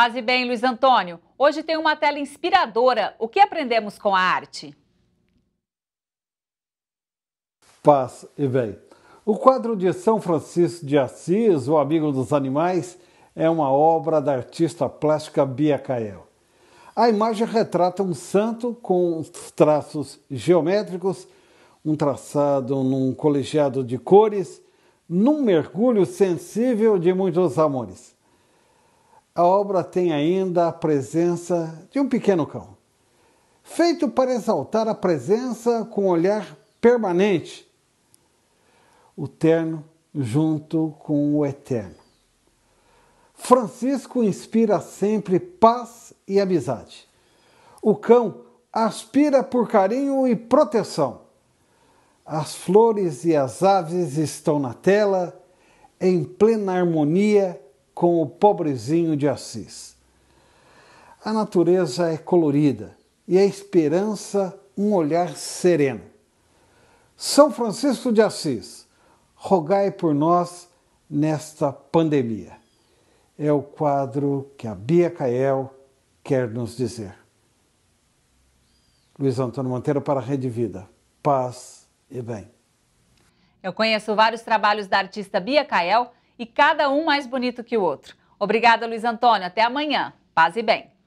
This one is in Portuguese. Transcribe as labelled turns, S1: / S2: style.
S1: Paz e bem, Luiz Antônio. Hoje tem uma tela inspiradora. O que aprendemos com a arte?
S2: Paz e bem. O quadro de São Francisco de Assis, O Amigo dos Animais, é uma obra da artista plástica Bia Cael. A imagem retrata um santo com traços geométricos, um traçado num colegiado de cores, num mergulho sensível de muitos amores a obra tem ainda a presença de um pequeno cão, feito para exaltar a presença com um olhar permanente. O terno junto com o eterno. Francisco inspira sempre paz e amizade. O cão aspira por carinho e proteção. As flores e as aves estão na tela, em plena harmonia com o pobrezinho de Assis. A natureza é colorida e a esperança um olhar sereno. São Francisco de Assis, rogai por nós nesta pandemia. É o quadro que a Bia Cael quer nos dizer. Luiz Antônio Monteiro para a Rede Vida. Paz e bem.
S1: Eu conheço vários trabalhos da artista Bia Cael e cada um mais bonito que o outro. Obrigada, Luiz Antônio. Até amanhã. Paz e bem.